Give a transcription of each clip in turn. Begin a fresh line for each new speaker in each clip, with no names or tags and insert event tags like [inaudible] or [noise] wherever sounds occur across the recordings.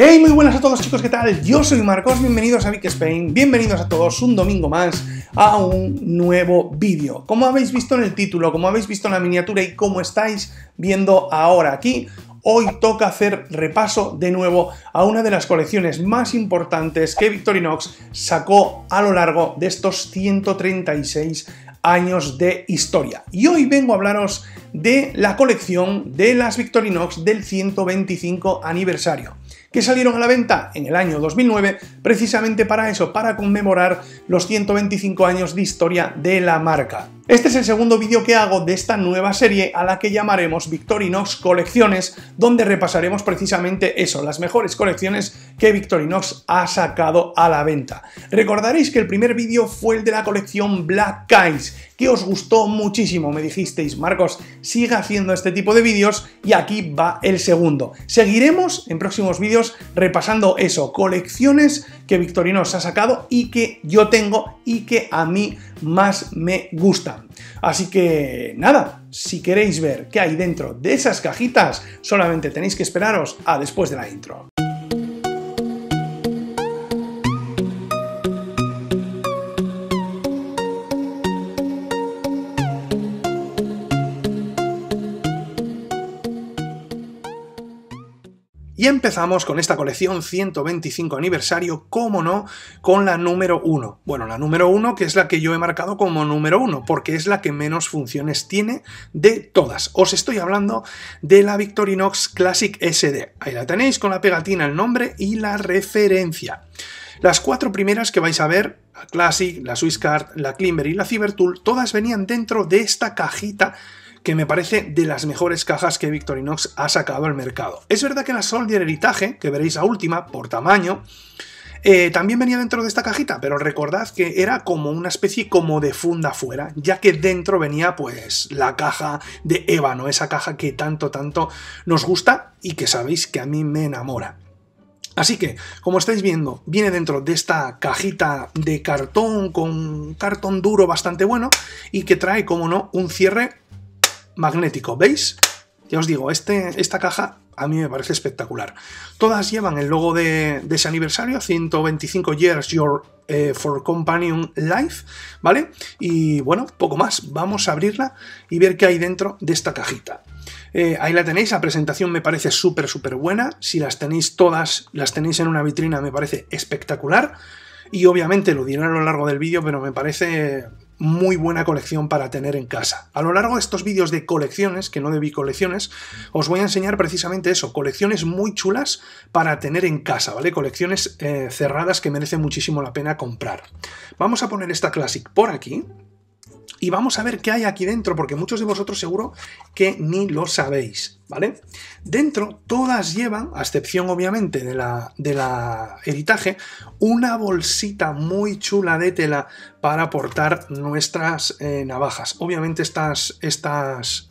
Hey, muy buenas a todos chicos, ¿qué tal? Yo soy Marcos, bienvenidos a Vic Spain, bienvenidos a todos un domingo más a un nuevo vídeo. Como habéis visto en el título, como habéis visto en la miniatura y como estáis viendo ahora aquí, hoy toca hacer repaso de nuevo a una de las colecciones más importantes que Victorinox sacó a lo largo de estos 136 años de historia. Y hoy vengo a hablaros de la colección de las Victorinox del 125 aniversario que salieron a la venta en el año 2009 precisamente para eso, para conmemorar los 125 años de historia de la marca. Este es el segundo vídeo que hago de esta nueva serie a la que llamaremos Victorinox Colecciones, donde repasaremos precisamente eso, las mejores colecciones que Victorinox ha sacado a la venta. Recordaréis que el primer vídeo fue el de la colección Black Eyes, que os gustó muchísimo. Me dijisteis, Marcos, siga haciendo este tipo de vídeos y aquí va el segundo. Seguiremos en próximos vídeos repasando eso, colecciones que Victorino os ha sacado y que yo tengo y que a mí más me gustan. Así que nada, si queréis ver qué hay dentro de esas cajitas, solamente tenéis que esperaros a después de la intro. empezamos con esta colección 125 aniversario, como no, con la número 1. Bueno, la número 1 que es la que yo he marcado como número 1, porque es la que menos funciones tiene de todas. Os estoy hablando de la Victorinox Classic SD. Ahí la tenéis con la pegatina, el nombre y la referencia. Las cuatro primeras que vais a ver, la Classic, la Card, la Climber y la Cybertool, todas venían dentro de esta cajita que me parece de las mejores cajas que Victorinox ha sacado al mercado. Es verdad que la Soldier Heritaje que veréis la última, por tamaño, eh, también venía dentro de esta cajita, pero recordad que era como una especie como de funda fuera, ya que dentro venía pues la caja de ébano, esa caja que tanto tanto nos gusta y que sabéis que a mí me enamora. Así que, como estáis viendo, viene dentro de esta cajita de cartón con cartón duro bastante bueno y que trae, como no, un cierre magnético, ¿veis? Ya os digo, este, esta caja a mí me parece espectacular. Todas llevan el logo de, ese aniversario, 125 Years Your eh, For Companion Life, ¿vale? Y bueno, poco más. Vamos a abrirla y ver qué hay dentro de esta cajita. Eh, ahí la tenéis, la presentación me parece súper, súper buena. Si las tenéis todas, las tenéis en una vitrina, me parece espectacular. Y obviamente lo diré a lo largo del vídeo, pero me parece muy buena colección para tener en casa. A lo largo de estos vídeos de colecciones, que no debí colecciones, os voy a enseñar precisamente eso, colecciones muy chulas para tener en casa, ¿vale? Colecciones eh, cerradas que merecen muchísimo la pena comprar. Vamos a poner esta Classic por aquí, y vamos a ver qué hay aquí dentro, porque muchos de vosotros seguro que ni lo sabéis. ¿vale? Dentro todas llevan, a excepción obviamente de la, de la editaje, una bolsita muy chula de tela para portar nuestras eh, navajas. Obviamente estas, estas,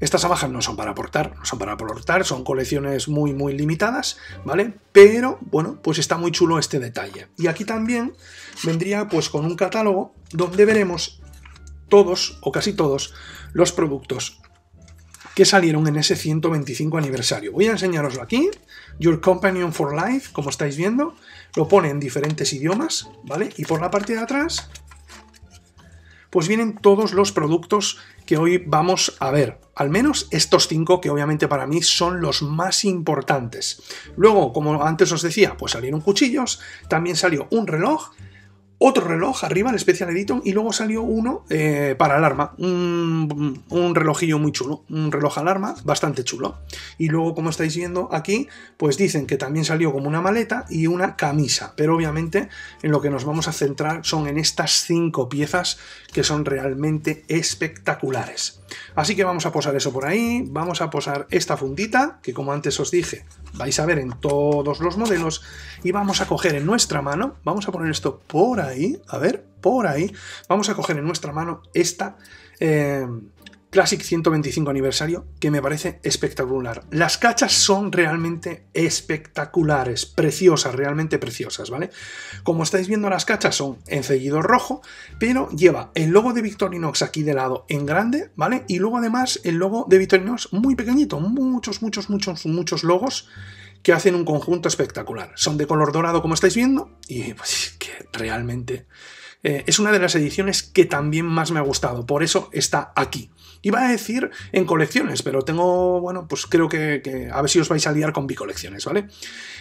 estas navajas no son para portar, no son para portar, son colecciones muy, muy limitadas, ¿vale? Pero, bueno, pues está muy chulo este detalle. Y aquí también vendría pues con un catálogo donde veremos todos o casi todos los productos que salieron en ese 125 aniversario. Voy a enseñaroslo aquí. Your Companion for Life, como estáis viendo, lo pone en diferentes idiomas, ¿vale? Y por la parte de atrás, pues vienen todos los productos que hoy vamos a ver. Al menos estos cinco que obviamente para mí son los más importantes. Luego, como antes os decía, pues salieron cuchillos, también salió un reloj otro reloj arriba, el Special Edition, y luego salió uno eh, para alarma, un, un, relojillo muy chulo, un reloj alarma bastante chulo. Y luego, como estáis viendo aquí, pues dicen que también salió como una maleta y una camisa, pero obviamente en lo que nos vamos a centrar son en estas cinco piezas que son realmente espectaculares. Así que vamos a posar eso por ahí, vamos a posar esta fundita, que como antes os dije, vais a ver en todos los modelos, y vamos a coger en nuestra mano, vamos a poner esto por ahí, ahí, a ver, por ahí. Vamos a coger en nuestra mano esta, eh, Classic 125 aniversario que me parece espectacular. Las cachas son realmente espectaculares, preciosas, realmente preciosas, ¿vale? Como estáis viendo las cachas son en ceñido rojo, pero lleva el logo de Victorinox aquí de lado en grande, ¿vale? Y luego además el logo de Victorinox muy pequeñito, muchos, muchos, muchos, muchos logos que hacen un conjunto espectacular. Son de color dorado como estáis viendo y pues que realmente... Eh, es una de las ediciones que también más me ha gustado, por eso está aquí. Iba a decir en colecciones, pero tengo, bueno, pues creo que, a ver si os vais a liar con bicolecciones, ¿vale?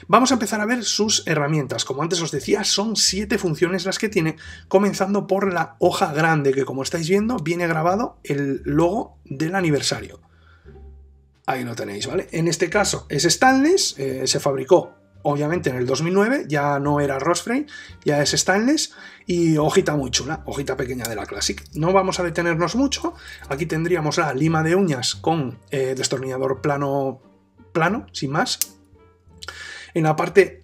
Vamos a empezar a ver sus herramientas. Como antes os decía, son siete funciones las que tiene, comenzando por la hoja grande, que como estáis viendo, viene grabado el logo del aniversario. Ahí lo tenéis, ¿vale? En este caso es Stanley, eh, se fabricó obviamente en el 2009 ya no era Rosfrey, ya es stainless y hojita muy chula, hojita pequeña de la Classic. No vamos a detenernos mucho, aquí tendríamos la lima de uñas con eh, destornillador plano, plano, sin más. En la parte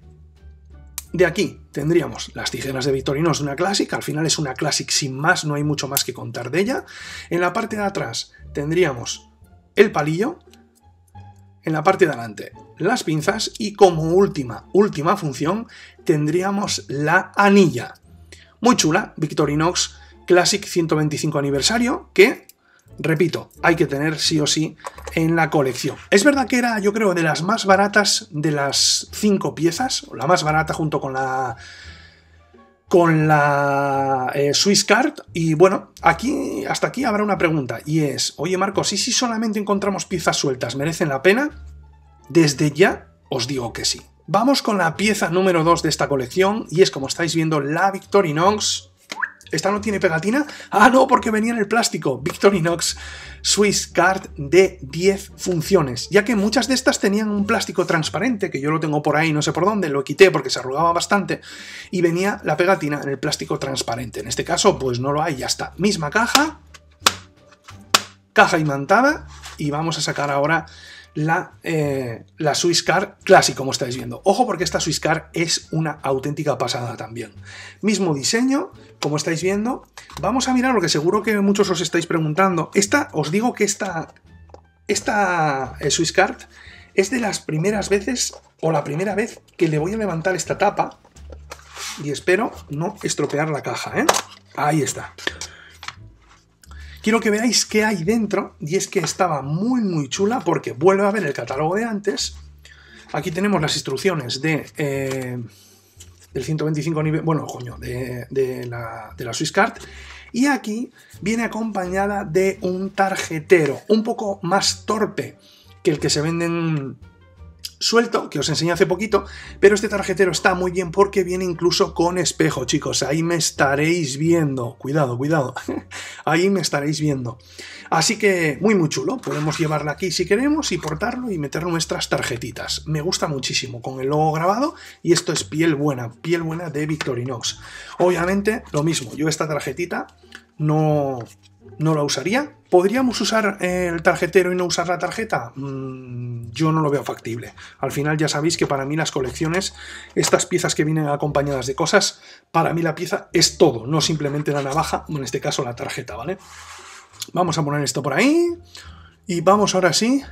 de aquí tendríamos las tijeras de Victorino, es una Classic, al final es una Classic sin más, no hay mucho más que contar de ella. En la parte de atrás tendríamos el palillo, en la parte de adelante las pinzas y como última, última función tendríamos la anilla. Muy chula, Victorinox Classic 125 aniversario que, repito, hay que tener sí o sí en la colección. Es verdad que era, yo creo, de las más baratas de las cinco piezas, o la más barata junto con la con la eh, Swiss Card. Y bueno, aquí hasta aquí habrá una pregunta y es, oye Marcos, ¿y si solamente encontramos piezas sueltas, merecen la pena? Desde ya os digo que sí. Vamos con la pieza número 2 de esta colección y es como estáis viendo la Victorinox. ¿Esta no tiene pegatina? Ah, no, porque venía en el plástico. Victorinox Swiss Card de 10 funciones, ya que muchas de estas tenían un plástico transparente, que yo lo tengo por ahí, no sé por dónde, lo quité porque se arrugaba bastante, y venía la pegatina en el plástico transparente. En este caso, pues no lo hay, ya está. Misma caja, caja imantada, y vamos a sacar ahora la, eh, la Swiss Car Classic, como estáis viendo. Ojo porque esta Swiss Card es una auténtica pasada también. Mismo diseño, como estáis viendo. Vamos a mirar lo que seguro que muchos os estáis preguntando. Esta, os digo que esta, esta eh, Swiss Card es de las primeras veces o la primera vez que le voy a levantar esta tapa y espero no estropear la caja, ¿eh? Ahí está quiero que veáis qué hay dentro y es que estaba muy muy chula porque vuelve a ver el catálogo de antes. Aquí tenemos las instrucciones de... Eh, del 125 nivel, bueno, coño, de, la, de la Swiss Card. Y aquí viene acompañada de un tarjetero, un poco más torpe que el que se venden suelto que os enseñé hace poquito, pero este tarjetero está muy bien porque viene incluso con espejo, chicos. Ahí me estaréis viendo. Cuidado, cuidado. [laughs] Ahí me estaréis viendo. Así que muy, muy chulo. Podemos llevarla aquí si queremos y portarlo y meter nuestras tarjetitas. Me gusta muchísimo con el logo grabado y esto es piel buena, piel buena de Victorinox. Obviamente, lo mismo. Yo esta tarjetita no, no la usaría. ¿Podríamos usar el tarjetero y no usar la tarjeta? Mm, yo no lo veo factible. Al final ya sabéis que para mí las colecciones, estas piezas que vienen acompañadas de cosas, para mí la pieza es todo, no simplemente la navaja, en este caso la tarjeta, ¿vale? Vamos a poner esto por ahí. Y vamos ahora sí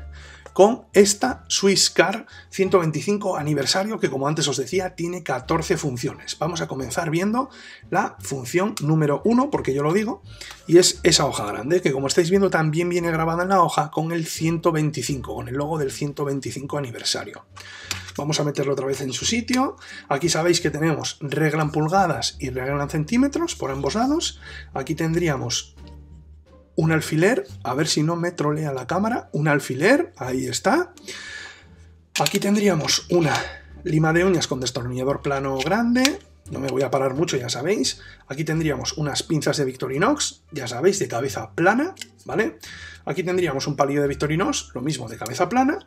con esta Car 125 aniversario que como antes os decía tiene 14 funciones. Vamos a comenzar viendo la función número 1 porque yo lo digo y es esa hoja grande que como estáis viendo también viene grabada en la hoja con el 125, con el logo del 125 aniversario. Vamos a meterlo otra vez en su sitio. Aquí sabéis que tenemos regla en pulgadas y regla en centímetros por ambos lados. Aquí tendríamos un alfiler, a ver si no me trolea la cámara, un alfiler, ahí está. Aquí tendríamos una lima de uñas con destornillador plano grande, no me voy a parar mucho, ya sabéis. Aquí tendríamos unas pinzas de Victorinox, ya sabéis, de cabeza plana, ¿vale? Aquí tendríamos un palillo de Victorinox, lo mismo, de cabeza plana.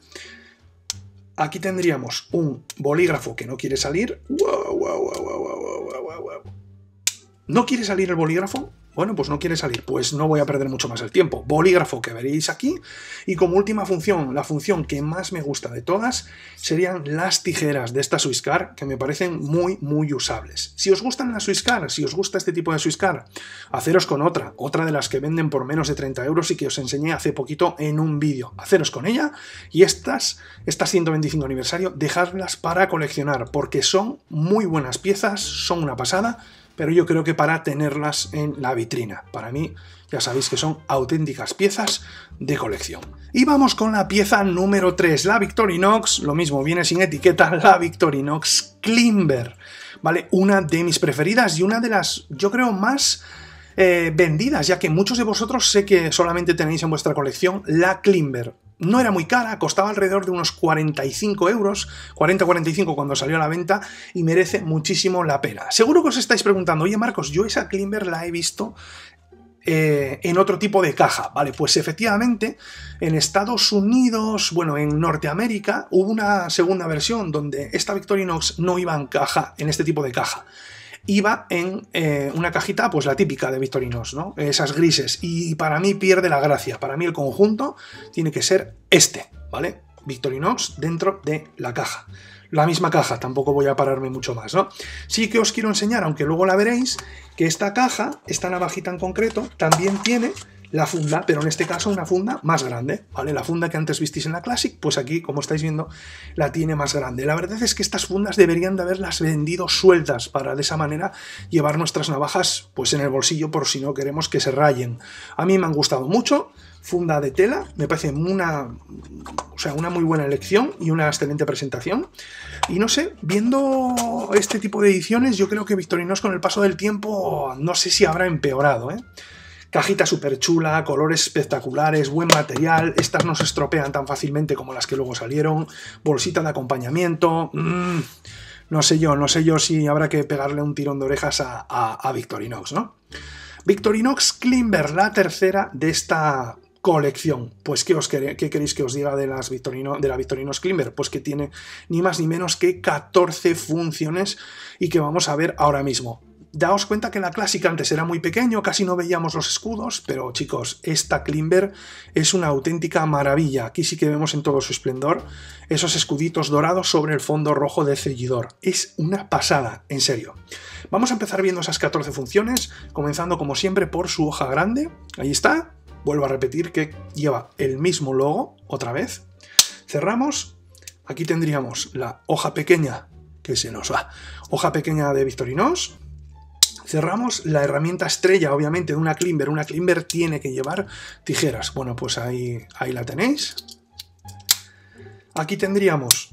Aquí tendríamos un bolígrafo que no quiere salir. no quiere salir el bolígrafo, bueno, pues no quiere salir, pues no voy a perder mucho más el tiempo. Bolígrafo que veréis aquí. Y como última función, la función que más me gusta de todas, serían las tijeras de esta Swisscar, que me parecen muy, muy usables. Si os gustan las Swisscar, si os gusta este tipo de Swisscar, haceros con otra, otra de las que venden por menos de 30 euros y que os enseñé hace poquito en un vídeo. Haceros con ella y estas, estas 125 aniversario, dejarlas para coleccionar, porque son muy buenas piezas, son una pasada pero yo creo que para tenerlas en la vitrina. Para mí, ya sabéis que son auténticas piezas de colección. Y vamos con la pieza número 3, la Victorinox, lo mismo, viene sin etiqueta, [laughs] la Victorinox Klimber. ¿vale? Una de mis preferidas y una de las, yo creo, más... Eh, vendidas, ya que muchos de vosotros sé que solamente tenéis en vuestra colección la Klimber no era muy cara, costaba alrededor de unos 45 euros, 40-45 cuando salió a la venta, y merece muchísimo la pena. Seguro que os estáis preguntando, oye Marcos, yo esa Klimber la he visto eh, en otro tipo de caja. Vale, pues efectivamente, en Estados Unidos, bueno, en Norteamérica, hubo una segunda versión donde esta Victorinox no iba en caja, en este tipo de caja iba en eh, una cajita, pues la típica de Victorinox, ¿no? Esas grises. Y para mí pierde la gracia. Para mí el conjunto tiene que ser este, ¿vale? Victorinox dentro de la caja. La misma caja, tampoco voy a pararme mucho más, ¿no? Sí que os quiero enseñar, aunque luego la veréis, que esta caja, esta navajita en concreto, también tiene la funda, pero en este caso una funda más grande, ¿vale? La funda que antes visteis en la Classic, pues aquí, como estáis viendo, la tiene más grande. La verdad es que estas fundas deberían de haberlas vendido sueltas para de esa manera llevar nuestras navajas pues en el bolsillo por si no queremos que se rayen. A mí me han gustado mucho, funda de tela, me parece una, o sea, una muy buena elección y una excelente presentación. Y no sé, viendo este tipo de ediciones, yo creo que Victorinos con el paso del tiempo no sé si habrá empeorado, ¿eh? Cajita súper chula, colores espectaculares, buen material. Estas no se estropean tan fácilmente como las que luego salieron. Bolsita de acompañamiento. Mm, no sé yo, no sé yo si habrá que pegarle un tirón de orejas a, Victorinox, ¿no? Victorinox Climber, la tercera de esta colección. Pues, ¿qué, os queréis que os diga de, las de la Victorinox Climber? Pues que tiene ni más ni menos que 14 funciones y que vamos a ver ahora mismo daos cuenta que la clásica antes era muy pequeño, casi no veíamos los escudos, pero chicos, esta Klimber es una auténtica maravilla. Aquí sí que vemos en todo su esplendor esos escuditos dorados sobre el fondo rojo de ceñidor. Es una pasada, en serio. Vamos a empezar viendo esas 14 funciones, comenzando como siempre por su hoja grande. Ahí está. Vuelvo a repetir que lleva el mismo logo otra vez. Cerramos. Aquí tendríamos la hoja pequeña que se nos va. Hoja pequeña de Victorinos, Cerramos la herramienta estrella, obviamente, de una Climber. Una Climber tiene que llevar tijeras. Bueno, pues ahí, ahí la tenéis. Aquí tendríamos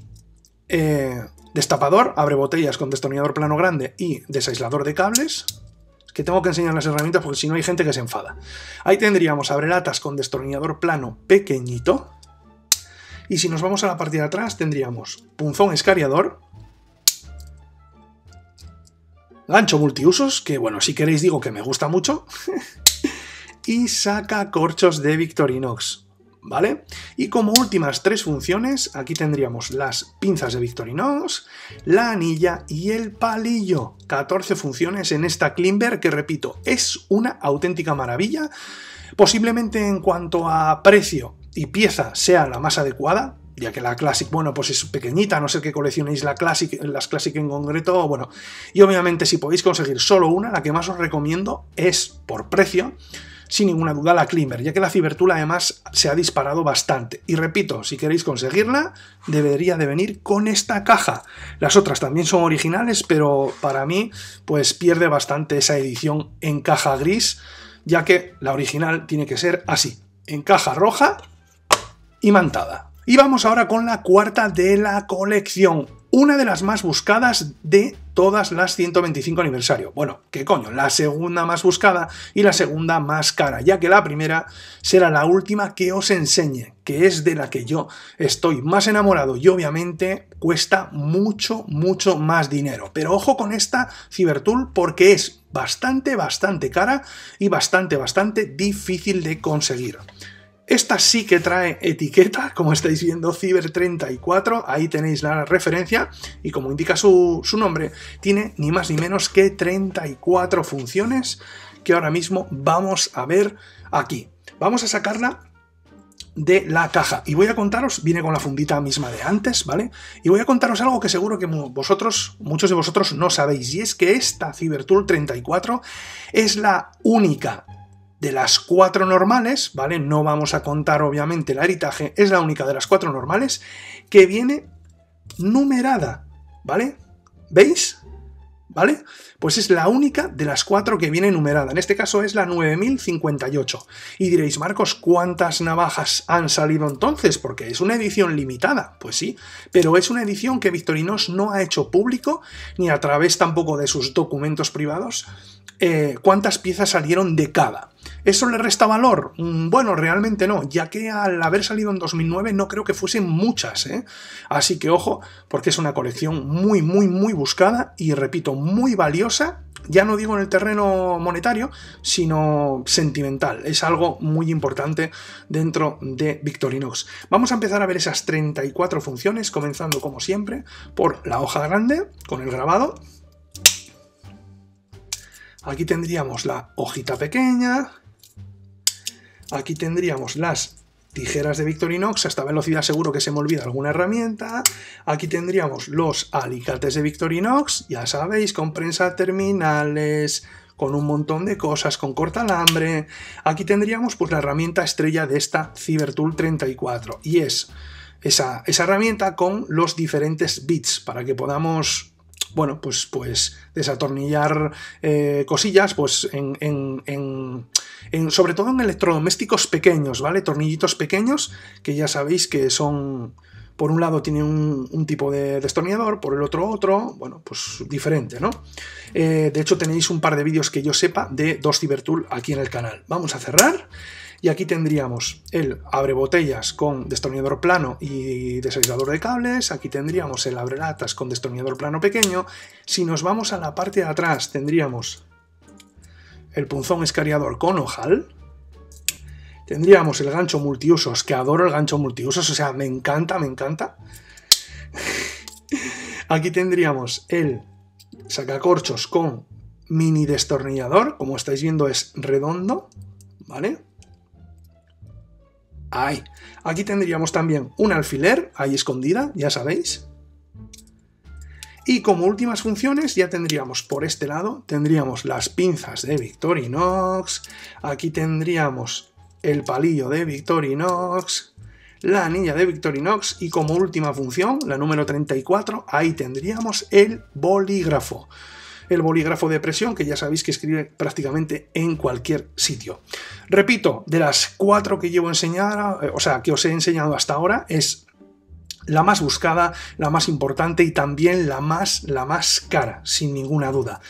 eh, destapador, abre botellas con destornillador plano grande y desaislador de cables que tengo que enseñar las herramientas porque si no hay gente que se enfada. Ahí tendríamos latas con destornillador plano pequeñito. Y si nos vamos a la parte de atrás tendríamos punzón escariador, gancho multiusos, que bueno, si queréis digo que me gusta mucho, [laughs] y saca corchos de Victorinox, ¿vale? Y como últimas tres funciones, aquí tendríamos las pinzas de Victorinox, la anilla y el palillo. 14 funciones en esta Klimber, que, repito, es una auténtica maravilla. Posiblemente en cuanto a precio y pieza sea la más adecuada, ya que la Classic, bueno, pues es pequeñita, no sé qué coleccionéis la Classic, las Classic en concreto, bueno, y obviamente si podéis conseguir solo una, la que más os recomiendo es, por precio, sin ninguna duda la Climber, ya que la cibertula además se ha disparado bastante. Y repito, si queréis conseguirla, debería de venir con esta caja. Las otras también son originales, pero para mí, pues pierde bastante esa edición en caja gris, ya que la original tiene que ser así, en caja roja y mantada. Y vamos ahora con la cuarta de la colección, una de las más buscadas de todas las 125 aniversario. Bueno, qué coño, la segunda más buscada y la segunda más cara, ya que la primera será la última que os enseñe, que es de la que yo estoy más enamorado y obviamente cuesta mucho, mucho más dinero. Pero ojo con esta Cibertool, porque es bastante, bastante cara y bastante, bastante difícil de conseguir. Esta sí que trae etiqueta, como estáis viendo, Ciber 34, ahí tenéis la referencia y como indica su, nombre, tiene ni más ni menos que 34 funciones que ahora mismo vamos a ver aquí. Vamos a sacarla de la caja. Y voy a contaros, viene con la fundita misma de antes, ¿vale? Y voy a contaros algo que seguro que vosotros, muchos de vosotros no sabéis, y es que esta CyberTool 34 es la única de las cuatro normales, ¿vale? No vamos a contar obviamente el heritaje, es la única de las cuatro normales que viene numerada, ¿vale? ¿Veis? ¿Vale? Pues es la única de las cuatro que viene numerada. En este caso es la 9058. Y diréis, Marcos, ¿cuántas navajas han salido entonces? Porque es una edición limitada. Pues sí, pero es una edición que Victorinos no ha hecho público, ni a través tampoco de sus documentos privados, eh, cuántas piezas salieron de cada. ¿Eso le resta valor? Mm, bueno, realmente no, ya que al haber salido en 2009 no creo que fuesen muchas, ¿eh? Así que ojo, porque es una colección muy, muy, muy buscada y repito, muy valiosa ya no digo en el terreno monetario, sino sentimental. Es algo muy importante dentro de Victorinox. Vamos a empezar a ver esas 34 funciones, comenzando como siempre por la hoja grande con el grabado. Aquí tendríamos la hojita pequeña, Aquí tendríamos las tijeras de Victorinox, a esta velocidad seguro que se me olvida alguna herramienta. Aquí tendríamos los alicates de Victorinox, ya sabéis, con prensa terminales, con un montón de cosas, con cortalambre. Aquí tendríamos pues la herramienta estrella de esta CyberTool 34 y es esa, esa herramienta con los diferentes bits para que podamos bueno, pues, pues desatornillar eh, cosillas pues en, sobre todo en electrodomésticos pequeños, ¿vale? Tornillitos pequeños que ya sabéis que son, por un lado tiene un, tipo de destornillador, por el otro otro, bueno, pues diferente, ¿no? Eh, de hecho tenéis un par de vídeos que yo sepa de dos Cibertool aquí en el canal. Vamos a cerrar y aquí tendríamos el abre botellas con destornillador plano y desaislador de cables, aquí tendríamos el abrelatas con destornillador plano pequeño. Si nos vamos a la parte de atrás tendríamos el punzón escariador con ojal. Tendríamos el gancho multiusos, que adoro el gancho multiusos, o sea, me encanta, me encanta. [laughs] Aquí tendríamos el sacacorchos con mini destornillador, como estáis viendo es redondo, ¿vale? Ay, Aquí tendríamos también un alfiler, ahí escondida, ya sabéis. Y como últimas funciones ya tendríamos por este lado, tendríamos las pinzas de Victorinox, aquí tendríamos el palillo de Victorinox, la anilla de Victorinox y como última función, la número 34, ahí tendríamos el bolígrafo. El bolígrafo de presión que ya sabéis que escribe prácticamente en cualquier sitio. Repito, de las cuatro que llevo enseñada, eh, o sea, que os he enseñado hasta ahora, es la más buscada, la más importante y también la más, la más cara, sin ninguna duda.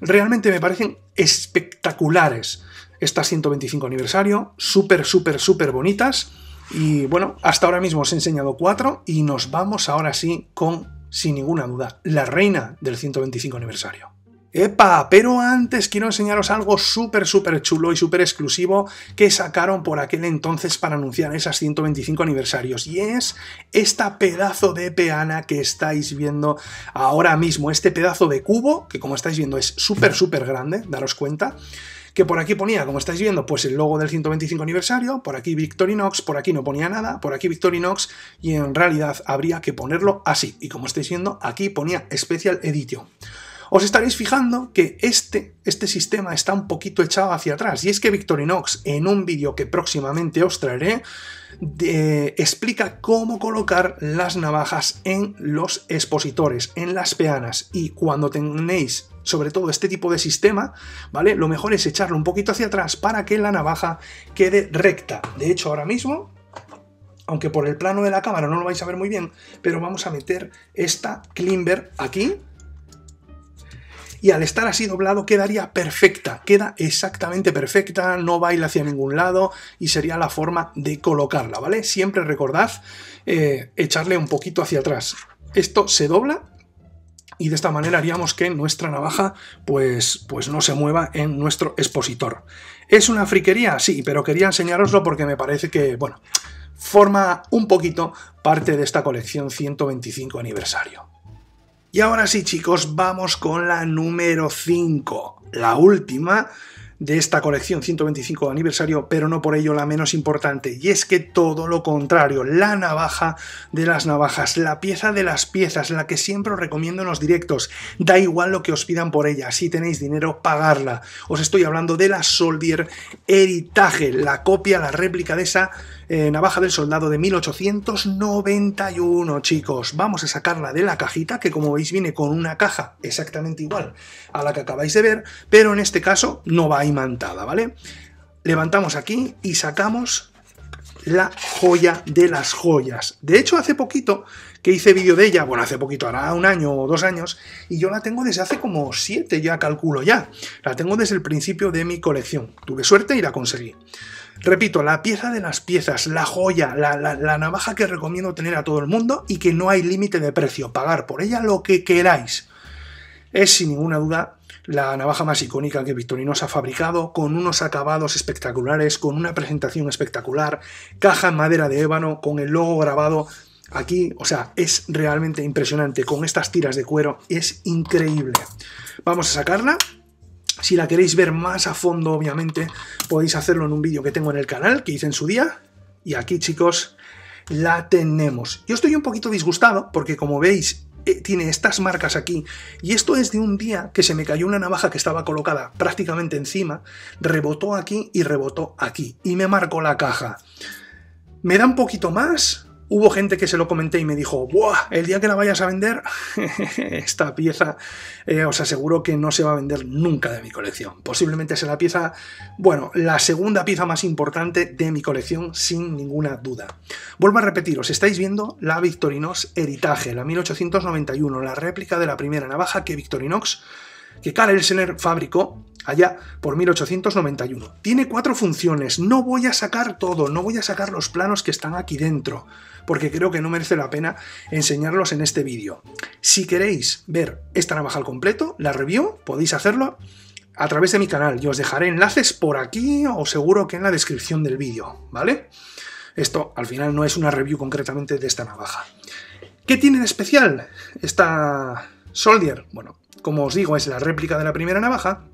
Realmente me parecen espectaculares estas 125 aniversario, súper, súper, súper bonitas. Y bueno, hasta ahora mismo os he enseñado cuatro y nos vamos ahora sí con, sin ninguna duda, la reina del 125 aniversario. ¡Epa! Pero antes quiero enseñaros algo súper, súper chulo y súper exclusivo que sacaron por aquel entonces para anunciar esas 125 aniversarios. Y es esta pedazo de peana que estáis viendo ahora mismo. Este pedazo de cubo, que como estáis viendo es súper, súper grande, daros cuenta que por aquí ponía, como estáis viendo, pues el logo del 125 aniversario, por aquí Victorinox, por aquí no ponía nada, por aquí Victorinox, y en realidad habría que ponerlo así. Y como estáis viendo, aquí ponía Special Edition. Os estaréis fijando que este, este sistema está un poquito echado hacia atrás, y es que Victorinox, en un vídeo que próximamente os traeré, explica cómo colocar las navajas en los expositores, en las peanas, y cuando tenéis sobre todo este tipo de sistema, ¿vale? Lo mejor es echarlo un poquito hacia atrás para que la navaja quede recta. De hecho, ahora mismo, aunque por el plano de la cámara no lo vais a ver muy bien, pero vamos a meter esta klimber aquí, y al estar así doblado quedaría perfecta, queda exactamente perfecta, no baila hacia ningún lado y sería la forma de colocarla, ¿vale? Siempre recordad eh, echarle un poquito hacia atrás. Esto se dobla y de esta manera haríamos que nuestra navaja pues, pues no se mueva en nuestro expositor. ¿Es una friquería? Sí, pero quería enseñaroslo porque me parece que, bueno, forma un poquito parte de esta colección 125 aniversario. Y ahora sí, chicos, vamos con la número 5, la última de esta colección 125 aniversario, pero no por ello la menos importante. Y es que todo lo contrario, la navaja de las navajas, la pieza de las piezas, la que siempre os recomiendo en los directos. Da igual lo que os pidan por ella, si tenéis dinero, pagarla. Os estoy hablando de la Soldier Heritage, la copia, la réplica de esa eh, navaja del soldado de 1891, chicos. Vamos a sacarla de la cajita, que como veis viene con una caja exactamente igual a la que acabáis de ver, pero en este caso no va imantada, ¿vale? Levantamos aquí y sacamos la joya de las joyas. De hecho, hace poquito que hice vídeo de ella, bueno, hace poquito, hará un año o dos años, y yo la tengo desde hace como siete ya, calculo ya. La tengo desde el principio de mi colección. Tuve suerte y la conseguí. Repito, la pieza de las piezas, la joya, la, navaja que recomiendo tener a todo el mundo y que no hay límite de precio. Pagar por ella lo que queráis. Es sin ninguna duda la navaja más icónica que Victorinos ha fabricado, con unos acabados espectaculares, con una presentación espectacular, caja en madera de ébano, con el logo grabado aquí, o sea, es realmente impresionante, con estas tiras de cuero, es increíble. Vamos a sacarla si la queréis ver más a fondo, obviamente, podéis hacerlo en un vídeo que tengo en el canal, que hice en su día. Y aquí, chicos, la tenemos. Yo estoy un poquito disgustado porque, como veis, eh, tiene estas marcas aquí. Y esto es de un día que se me cayó una navaja que estaba colocada prácticamente encima, rebotó aquí y rebotó aquí. Y me marcó la caja. ¿Me da un poquito más? Hubo gente que se lo comenté y me dijo, ¡buah! El día que la vayas a vender, [laughs] esta pieza eh, os aseguro que no se va a vender nunca de mi colección. Posiblemente sea la pieza, bueno, la segunda pieza más importante de mi colección, sin ninguna duda. Vuelvo a repetiros, estáis viendo la Victorinox Heritage, la 1891, la réplica de la primera navaja que Victorinox que Carl Elsener fabricó allá por 1891. Tiene cuatro funciones, no voy a sacar todo, no voy a sacar los planos que están aquí dentro, porque creo que no merece la pena enseñarlos en este vídeo. Si queréis ver esta navaja al completo, la review, podéis hacerlo a través de mi canal, yo os dejaré enlaces por aquí o seguro que en la descripción del vídeo, ¿vale? Esto al final no es una review concretamente de esta navaja. ¿Qué tiene de especial esta Soldier? Bueno, como os digo, es la réplica de la primera navaja,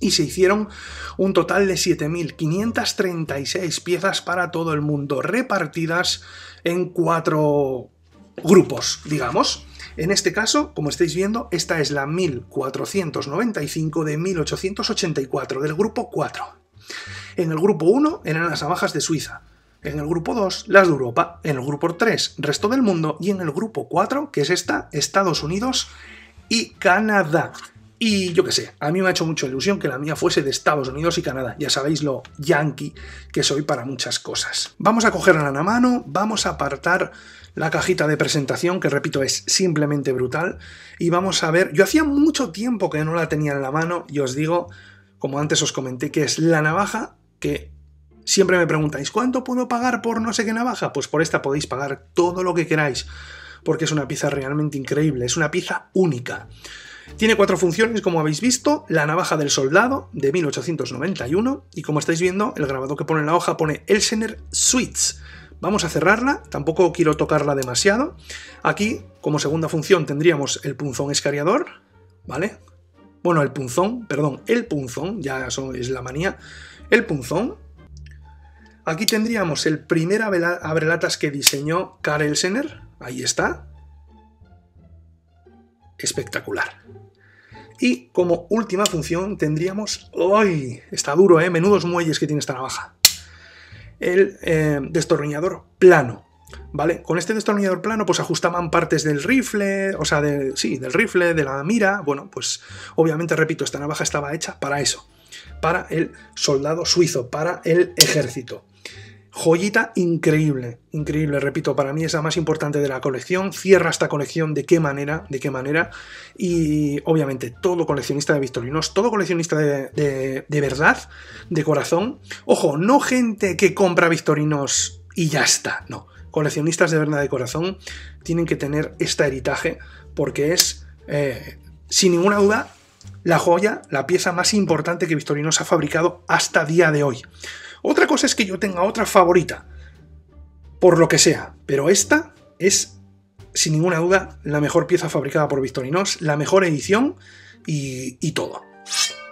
y se hicieron un total de 7.536 piezas para todo el mundo, repartidas en cuatro grupos, digamos. En este caso, como estáis viendo, esta es la 1495 de 1884, del grupo 4. En el grupo 1 eran las navajas de Suiza, en el grupo 2 las de Europa, en el grupo 3 resto del mundo y en el grupo 4, que es esta, Estados Unidos y Canadá. Y yo qué sé, a mí me ha hecho mucha ilusión que la mía fuese de Estados Unidos y Canadá. Ya sabéis lo yankee que soy para muchas cosas. Vamos a cogerla en la mano, vamos a apartar la cajita de presentación, que repito, es simplemente brutal. Y vamos a ver, yo hacía mucho tiempo que no la tenía en la mano y os digo, como antes os comenté, que es la navaja que siempre me preguntáis, ¿cuánto puedo pagar por no sé qué navaja? Pues por esta podéis pagar todo lo que queráis, porque es una pieza realmente increíble, es una pieza única. Tiene cuatro funciones, como habéis visto, la navaja del soldado de 1891 y como estáis viendo, el grabado que pone en la hoja pone Elsener Suites. Vamos a cerrarla, tampoco quiero tocarla demasiado. Aquí, como segunda función, tendríamos el punzón escariador, ¿vale? Bueno, el punzón, perdón, el punzón, ya eso es la manía, el punzón. Aquí tendríamos el primer abrelatas que diseñó Karel Elsener, ahí está. Espectacular. Y como última función tendríamos... ¡ay! Está duro, ¿eh? Menudos muelles que tiene esta navaja. El eh, destornillador plano. ¿Vale? Con este destornillador plano, pues ajustaban partes del rifle, o sea, de, sí, del rifle, de la mira. Bueno, pues obviamente, repito, esta navaja estaba hecha para eso. Para el soldado suizo, para el ejército joyita increíble, increíble, repito, para mí es la más importante de la colección, cierra esta colección de qué manera, de qué manera, y obviamente todo coleccionista de Victorinos, todo coleccionista de, verdad, de corazón, ojo, no gente que compra Victorinos y ya está, no, coleccionistas de verdad de corazón tienen que tener este heritaje porque es, eh, sin ninguna duda, la joya, la pieza más importante que Victorinos ha fabricado hasta día de hoy. Otra cosa es que yo tenga otra favorita, por lo que sea, pero esta es, sin ninguna duda, la mejor pieza fabricada por Victorinos, la mejor edición y, y todo.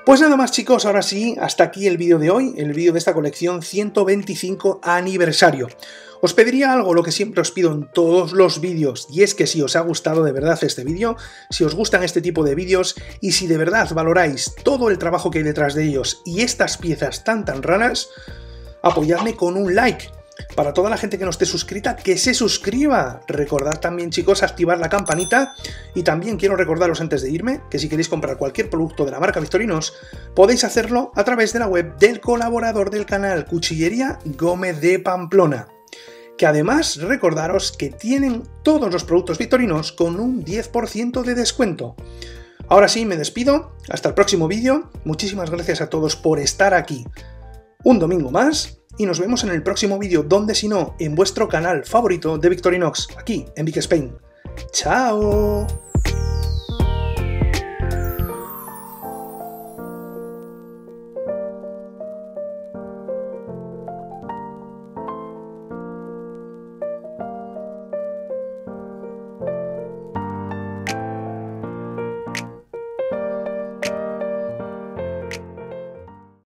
Pues nada más chicos, ahora sí, hasta aquí el vídeo de hoy, el vídeo de esta colección 125 aniversario. Os pediría algo, lo que siempre os pido en todos los vídeos, y es que si os ha gustado de verdad este vídeo, si os gustan este tipo de vídeos, y si de verdad valoráis todo el trabajo que hay detrás de ellos y estas piezas tan tan raras, apoyadme con un like, para toda la gente que no esté suscrita, que se suscriba. Recordad también, chicos, activar la campanita. Y también quiero recordaros antes de irme que si queréis comprar cualquier producto de la marca Victorinos, podéis hacerlo a través de la web del colaborador del canal Cuchillería Gómez de Pamplona. Que además recordaros que tienen todos los productos victorinos con un 10% de descuento. Ahora sí, me despido. Hasta el próximo vídeo. Muchísimas gracias a todos por estar aquí. Un domingo más y nos vemos en el próximo vídeo, donde si no, en vuestro canal favorito de Victorinox, aquí en Big Spain. ¡Chao!